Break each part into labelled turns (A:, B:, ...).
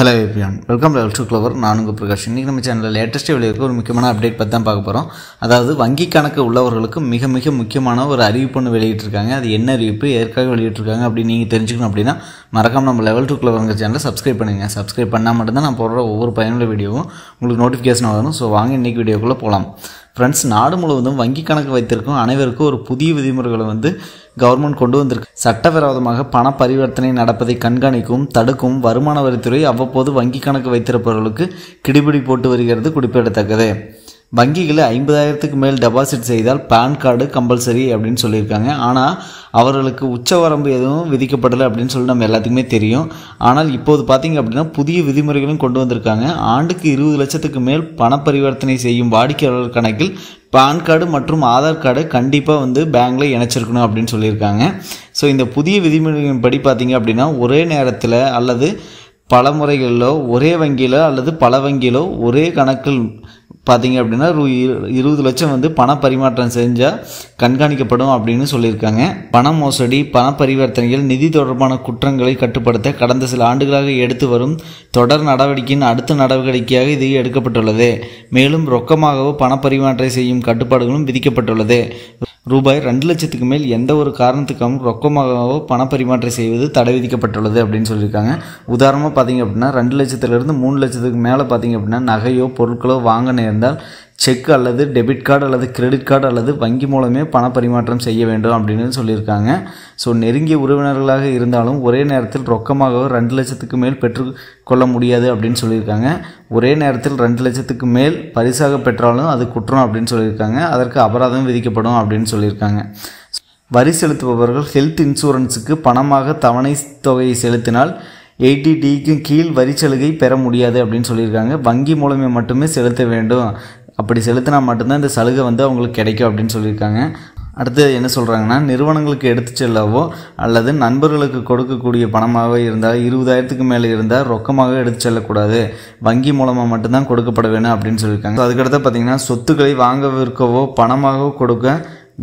A: hello everyone welcome to two clover நான் உங்கள் பிரகாஷ் இன்றைக்கி நம்ம சேனலில் லேட்டஸ்ட்டு வெளியிருக்க ஒரு முக்கியமான அப்டேட் பற்றி தான் பார்க்க போகிறோம் அதாவது வங்கி கணக்கு உள்ளவர்களுக்கு மிக மிக முக்கியமான ஒரு அறிவிப்பு ஒன்று வெளியிட்டிருக்காங்க அது என்ன அறிவிப்பு ஏற்காக வெளியிட்டிருக்காங்க அப்படின்னு நீங்கள் தெரிஞ்சுக்கணும் அப்படின்னா மறக்காம நம்ம லெவல் டூ கிளவருங்க சேனலை சப்ஸ்கிரைப் பண்ணுங்கள் சப்ஸ்கிரைப் பண்ணால் மட்டும்தான் நான் போடுற ஒவ்வொரு பயனுள்ள வீடியோவும் உங்களுக்கு நோட்டிஃபிகேஷன் வரும் ஸோ வாங்க இன்றைக்கி வீடியோக்குள்ளே போகலாம் ஃப்ரெண்ட்ஸ் நாடு முழுவதும் வங்கி கணக்கு வைத்திருக்கும் அனைவருக்கும் ஒரு புதிய விதிமுறைகளை வந்து கவர்மெண்ட் கொண்டு வந்திருக்கு சட்டவிரோதமாக பண பரிவர்த்தனை நடப்பதை கண்காணிக்கும் தடுக்கும் வருமான வரித்துறை அவ்வப்போது வங்கி கணக்கு வைத்திருப்பவர்களுக்கு கிடிபிடி போட்டு வருகிறது குறிப்பிடத்தக்கது வங்கிகளை ஐம்பதாயிரத்துக்கு மேல் டெபாசிட் செய்தால் பேன் கார்டு கம்பல்சரி அப்படின்னு சொல்லியிருக்காங்க ஆனால் அவர்களுக்கு உச்சவரம்பு எதுவும் விதிக்கப்படலை அப்படின்னு சொல்லி நம்ம எல்லாத்துக்குமே தெரியும் ஆனால் இப்போது பார்த்திங்க அப்படின்னா புதிய விதிமுறைகளும் கொண்டு வந்திருக்காங்க ஆண்டுக்கு இருபது லட்சத்துக்கு மேல் பண பரிவர்த்தனை செய்யும் வாடிக்கையாளர் கணக்கில் பான் கார்டு மற்றும் ஆதார் கார்டு கண்டிப்பாக வந்து பேங்கில் இணைச்சிருக்கணும் அப்படின்னு சொல்லியிருக்காங்க ஸோ இந்த புதிய படி பார்த்திங்க அப்படின்னா ஒரே நேரத்தில் அல்லது பல முறைகளிலோ ஒரே வங்கியிலோ அல்லது பல வங்கியிலோ ஒரே கணக்கில் பார்த்தீங்க அப்படின்னா இருபது லட்சம் வந்து பண பரிமாற்றம் செஞ்சால் கண்காணிக்கப்படும் அப்படின்னு சொல்லியிருக்காங்க பண மோசடி பண பரிவர்த்தனைகள் நிதி தொடர்பான குற்றங்களை கட்டுப்படுத்த கடந்த சில ஆண்டுகளாக எடுத்து வரும் தொடர் நடவடிக்கையின் அடுத்த நடவடிக்கையாக இது எடுக்கப்பட்டுள்ளது மேலும் ரொக்கமாகவோ பண பரிமாற்றம் செய்யும் கட்டுப்பாடுகளும் விதிக்கப்பட்டுள்ளது ரூபாய் ரெண்டு லட்சத்துக்கு மேல் எந்த ஒரு காரணத்துக்காகவும் ரொக்கமாகவோ பணப்பரிமாற்றம் செய்வது தடை விதிக்கப்பட்டுள்ளது அப்படின்னு சொல்லியிருக்காங்க உதாரணமாக பார்த்திங்க அப்படின்னா ரெண்டு லட்சத்துலேருந்து மூணு லட்சத்துக்கு மேலே பார்த்திங்க அப்படின்னா நகையோ பொருட்களோ வாங்க நேர்ந்தால் செக் அல்லது டெபிட் கார்டு அல்லது கிரெடிட் கார்டு அல்லது வங்கி மூலமே பண பரிமாற்றம் செய்ய வேண்டும் அப்படின்னு சொல்லியிருக்காங்க ஸோ நெருங்கிய உறவினர்களாக இருந்தாலும் ஒரே நேரத்தில் ரொக்கமாக ரெண்டு லட்சத்துக்கு மேல் பெற்றுக்கொள்ள முடியாது அப்படின்னு சொல்லியிருக்காங்க ஒரே நேரத்தில் ரெண்டு லட்சத்துக்கு மேல் பரிசாக பெற்றாலும் அது குற்றம் அப்படின்னு சொல்லியிருக்காங்க அதற்கு அபராதம் விதிக்கப்படும் அப்படின்னு சொல்லியிருக்காங்க வரி செலுத்துபவர்கள் ஹெல்த் இன்சூரன்ஸுக்கு பணமாக தவணை தொகையை செலுத்தினால் எயிட்டி டிக்கும் கீழ் வரி சலுகை பெற முடியாது அப்படின்னு சொல்லியிருக்காங்க வங்கி மூலமே மட்டுமே செலுத்த வேண்டும் அப்படி செலுத்தினா மட்டும்தான் இந்த சலுகை வந்து அவங்களுக்கு கிடைக்கும் அப்படின்னு சொல்லியிருக்காங்க அடுத்து என்ன சொல்கிறாங்கன்னா நிறுவனங்களுக்கு எடுத்து செல்லவோ அல்லது நண்பர்களுக்கு கொடுக்கக்கூடிய பணமாக இருந்தால் இருபதாயிரத்துக்கு மேலே இருந்தால் ரொக்கமாக எடுத்து செல்லக்கூடாது வங்கி மூலமாக மட்டும்தான் கொடுக்கப்பட வேணும் அப்படின்னு சொல்லியிருக்காங்க அதுக்கடுத்து பார்த்திங்கன்னா சொத்துக்களை வாங்க விற்கவோ பணமாக கொடுக்க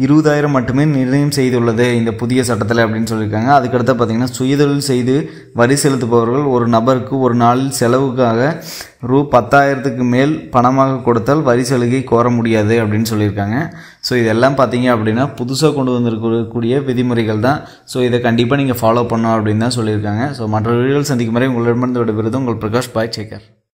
A: இருபதாயிரம் மட்டுமே நிர்ணயம் செய்துள்ளது இந்த புதிய சட்டத்தில் அப்படின்னு சொல்லியிருக்காங்க அதுக்கடுத்து பார்த்தீங்கன்னா சுயதொழில் செய்து வரி செலுத்துபவர்கள் ஒரு நபருக்கு ஒரு நாளில் செலவுக்காக ரூ பத்தாயிரத்துக்கு மேல் பணமாக கொடுத்தால் வரி சலுகை கோர முடியாது அப்படின்னு சொல்லியிருக்காங்க ஸோ இதெல்லாம் பார்த்தீங்க அப்படின்னா புதுசாக கொண்டு வந்திருக்கக்கூடிய விதிமுறைகள் தான் ஸோ இதை கண்டிப்பாக நீங்கள் ஃபாலோ பண்ணோம் அப்படின்னு தான் சொல்லியிருக்காங்க ஸோ மற்ற வீடுகள் சந்திக்கும் வரை உங்களிடமிருந்து விடுபெறுவது உங்கள் பிரகாஷ் பாய் சேகர்